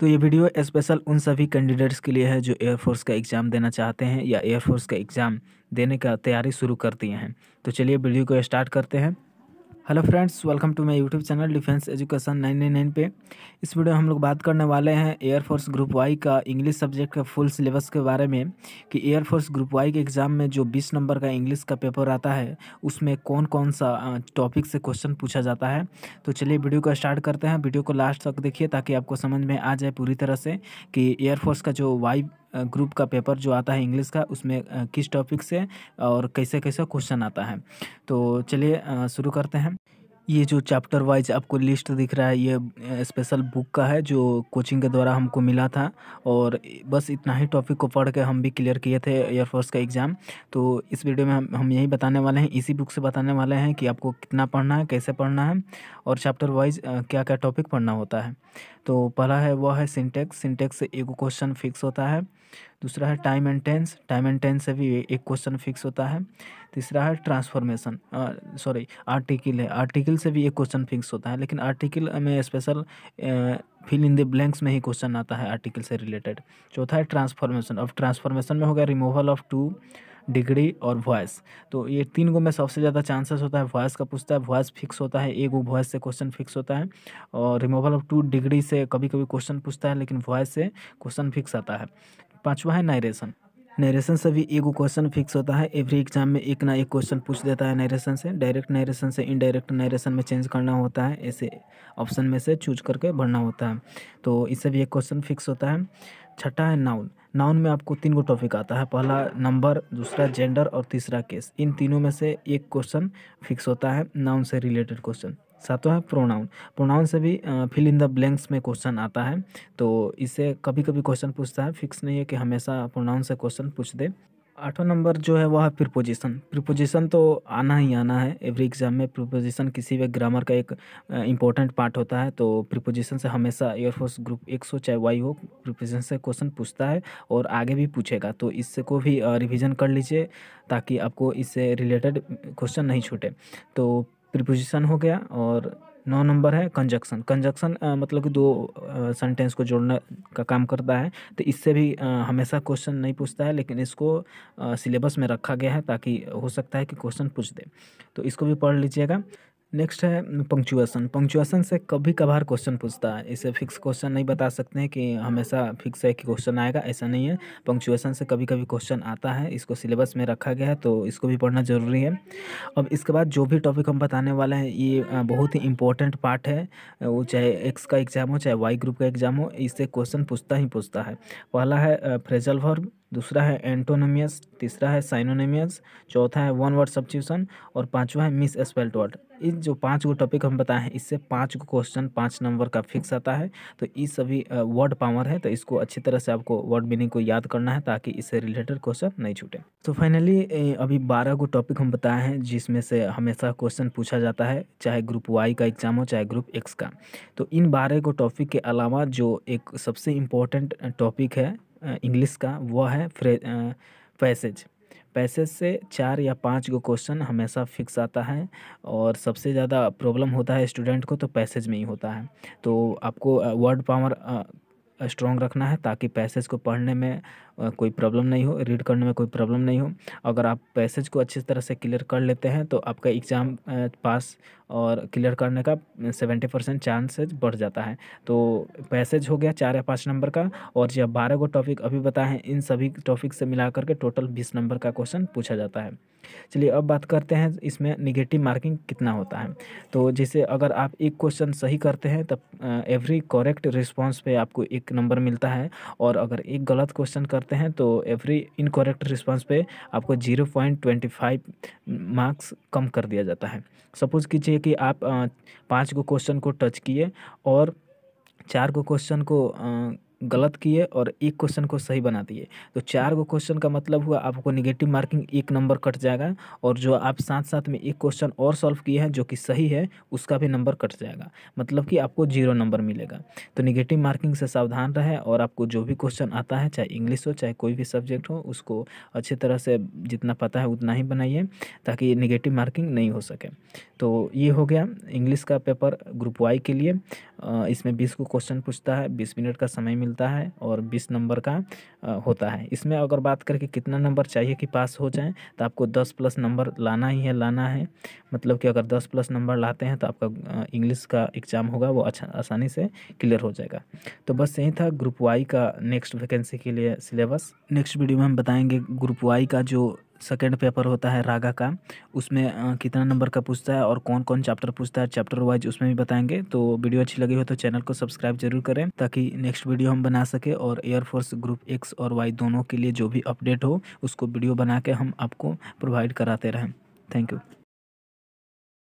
तो ये video special उन सभी कैंडिडेट्स के लिए है जो एयरफोर्स का एग्ज़ाम देना चाहते हैं या एयरफोर्स का एग्ज़ाम देने का तैयारी शुरू कर दिए हैं तो चलिए वीडियो को स्टार्ट करते हैं hello friends welcome to my YouTube channel defence education 999 पे इस वीडियो में हम लोग बात करने वाले हैं एयरफोर्स ग्रुप वाई का इंग्लिश सब्जेक्ट का फुल सिलेबस के बारे में कि एयरफोर्स ग्रुप वाई के एग्ज़ाम में जो 20 नंबर का इंग्लिश का पेपर आता है उसमें कौन कौन सा टॉपिक से क्वेश्चन पूछा जाता है तो चलिए वीडियो को स्टार्ट करते हैं वीडियो को लास्ट तक देखिए ताकि आपको समझ में आ जाए पूरी तरह से कि एयरफोर्स का जो वाई ग्रुप का पेपर जो आता है इंग्लिश का उसमें किस टॉपिक से और कैसे कैसे क्वेश्चन आता है तो चलिए शुरू करते हैं ये जो चैप्टर वाइज आपको लिस्ट दिख रहा है ये स्पेशल बुक का है जो कोचिंग के द्वारा हमको मिला था और बस इतना ही टॉपिक को पढ़ के हम भी क्लियर किए थे एयरफोर्स का एग्ज़ाम तो इस वीडियो में हम हम यही बताने वाले हैं इसी बुक से बताने वाले हैं कि आपको कितना पढ़ना है कैसे पढ़ना है और चैप्टर वाइज क्या क्या टॉपिक पढ़ना होता है तो पहला है वह है सिंटेक्स सिंटेक्स से एगो क्वेश्चन फिक्स होता है दूसरा है time and tense time and tense से भी एक क्वेश्चन फिक्स होता है तीसरा है ट्रांसफॉर्मेशन सॉरी आर्टिकल है आर्टिकल से भी एक क्वेश्चन फिक्स होता है लेकिन आर्टिकल में special fill in the blanks में ही क्वेश्चन आता है आर्टिकल से रिलेटेड चौथा है ट्रांसफॉर्मेशन अब ट्रांसफॉर्मेशन में होगा रिमूवल ऑफ टू डिग्री और वॉइस तो ये तीन गो में सबसे ज़्यादा चांसेस होता है वॉइस का पूछता है वॉइस फिक्स होता है एक गो वॉइस से क्वेश्चन फिक्स होता है और रिमूवल ऑफ टू डिग्री से कभी कभी क्वेश्चन पूछता है लेकिन वॉइस से क्वेश्चन फिक्स आता है पाँचवा है नायरेशन नरेशन से भी गो क्वेश्चन फिक्स होता है एवरी एग्जाम में एक ना एक क्वेश्चन पूछ देता है नरेशन से डायरेक्ट नरेशन से इनडायरेक्ट नरेशन में चेंज करना होता है ऐसे ऑप्शन में से चूज करके भरना होता है तो इससे भी एक क्वेश्चन फिक्स होता है छठा है नाउन नाउन में आपको तीन गो टॉपिक आता है पहला नंबर दूसरा जेंडर और तीसरा केस इन तीनों में से एक क्वेश्चन फिक्स होता है नाउन से रिलेटेड क्वेश्चन सातवा है प्रोनाउन प्रोनाउन से भी फिल इन द ब्लैंक्स में क्वेश्चन आता है तो इसे कभी कभी क्वेश्चन पूछता है फिक्स नहीं है कि हमेशा प्रोनाउन से क्वेश्चन पूछ दे आठवां नंबर जो है वह है प्रिपोजिशन प्रिपोजिशन तो आना ही आना है एवरी एग्ज़ाम में प्रिपोजिशन किसी भी ग्रामर का एक इंपॉर्टेंट पार्ट होता है तो प्रिपोजिशन से हमेशा एयरफोर्स ग्रुप एक सौ चाहे वाई हो प्रिपोजिशन से क्वेश्चन पूछता है और आगे भी पूछेगा तो इससे को भी रिविज़न कर लीजिए ताकि आपको इससे रिलेटेड क्वेश्चन नहीं छूटे तो प्रिपोजिशन हो गया और नौ नंबर है कंजक्शन कंजक्शन मतलब कि दो सेंटेंस को जोड़ने का काम करता है तो इससे भी आ, हमेशा क्वेश्चन नहीं पूछता है लेकिन इसको सिलेबस में रखा गया है ताकि हो सकता है कि क्वेश्चन पूछ दे तो इसको भी पढ़ लीजिएगा नेक्स्ट है पंक्चुएसन पंक्चुएसन से कभी कभार क्वेश्चन पूछता है इसे फिक्स क्वेश्चन नहीं बता सकते हैं कि हमेशा फिक्स है कि क्वेश्चन आएगा ऐसा नहीं है पंक्चुएसन से कभी कभी क्वेश्चन आता है इसको सिलेबस में रखा गया है तो इसको भी पढ़ना ज़रूरी है अब इसके बाद जो भी टॉपिक हम बताने वाले हैं ये बहुत ही इंपॉर्टेंट पार्ट है वो चाहे एक्स का एग्ज़ाम हो चाहे वाई ग्रुप का एग्ज़ाम हो इससे क्वेश्चन पूछता ही पूछता है पहला है फ्रेजल वर्ब दूसरा है एंटोनमियस तीसरा है साइनोनमियस चौथा है वन वर्ड सब्सिट्यूशन और पांचवा है मिस स्पेल्ड वर्ड इस जो पांच गो टॉपिक हम बताए हैं इससे पांच गो क्वेश्चन पांच नंबर का फिक्स आता है तो ये सभी वर्ड पावर है तो इसको अच्छी तरह से आपको वर्ड मीनिंग को याद करना है ताकि इससे रिलेटेड क्वेश्चन नहीं छूटे तो फाइनली अभी बारह गो टॉपिक हम बताए हैं जिसमें से हमेशा क्वेश्चन पूछा जाता है चाहे ग्रुप वाई का एग्जाम हो चाहे ग्रुप एक्स का तो इन बारह गो टॉपिक के अलावा जो एक सबसे इम्पोर्टेंट टॉपिक है इंग्लिश का वो है फ्रे पैसेज पैसेज से चार या पाँच गो क्वेश्चन हमेशा फिक्स आता है और सबसे ज़्यादा प्रॉब्लम होता है स्टूडेंट को तो पैसेज में ही होता है तो आपको वर्ड पावर स्ट्रॉन्ग रखना है ताकि पैसेज को पढ़ने में कोई प्रॉब्लम नहीं हो रीड करने में कोई प्रॉब्लम नहीं हो अगर आप पैसेज को अच्छी तरह से क्लियर कर लेते हैं तो आपका एग्ज़ाम पास और क्लियर करने का सेवेंटी परसेंट चांसेज बढ़ जाता है तो पैसेज हो गया चार या पाँच नंबर का और यह बारह गो टॉपिक अभी बताए हैं इन सभी टॉपिक से मिला करके टोटल बीस नंबर का क्वेश्चन पूछा जाता है चलिए अब बात करते हैं इसमें निगेटिव मार्किंग कितना होता है तो जैसे अगर आप एक क्वेश्चन सही करते हैं तब एवरी करेक्ट रिस्पॉन्स पर आपको एक नंबर मिलता है और अगर एक गलत क्वेश्चन करते हैं तो एवरी इनकोरेक्ट रिस्पॉन्स पर आपको zero point twenty five marks कम कर दिया जाता है सपोज़ कीजिए चाहिए कि आप पाँच को क्वेश्चन को टच किए और चार को क्वेश्चन को गलत किए और एक क्वेश्चन को सही बना दिए तो चार गो क्वेश्चन का मतलब हुआ आपको निगेटिव मार्किंग एक नंबर कट जाएगा और जो आप साथ साथ में एक क्वेश्चन और सॉल्व किए हैं जो कि सही है उसका भी नंबर कट जाएगा मतलब कि आपको जीरो नंबर मिलेगा तो निगेटिव मार्किंग से सावधान रहे और आपको जो भी क्वेश्चन आता है चाहे इंग्लिश हो चाहे कोई भी सब्जेक्ट हो उसको अच्छी तरह से जितना पता है उतना ही बनाइए ताकि निगेटिव मार्किंग नहीं हो सके तो ये हो गया इंग्लिश का पेपर ग्रुप वाई के लिए इसमें बीस को क्वेश्चन पूछता है बीस मिनट का समय मिलता है और बीस नंबर का होता है इसमें अगर बात करके कितना नंबर चाहिए कि पास हो जाए तो आपको दस प्लस नंबर लाना ही है लाना है मतलब कि अगर दस प्लस नंबर लाते हैं तो आपका इंग्लिश का एग्ज़ाम होगा वो अच्छा आसानी से क्लियर हो जाएगा तो बस यही था ग्रुप वाई का नेक्स्ट वैकेंसी के लिए सिलेबस नेक्स्ट वीडियो में हम बताएँगे ग्रुप वाई का जो सेकेंड पेपर होता है रागा का उसमें कितना नंबर का पूछता है और कौन कौन चैप्टर पूछता है चैप्टर वाइज उसमें भी बताएंगे तो वीडियो अच्छी लगी हो तो चैनल को सब्सक्राइब जरूर करें ताकि नेक्स्ट वीडियो हम बना सके और एयरफोर्स ग्रुप एक्स और वाई दोनों के लिए जो भी अपडेट हो उसको वीडियो बना के हम आपको प्रोवाइड कराते रहें थैंक यू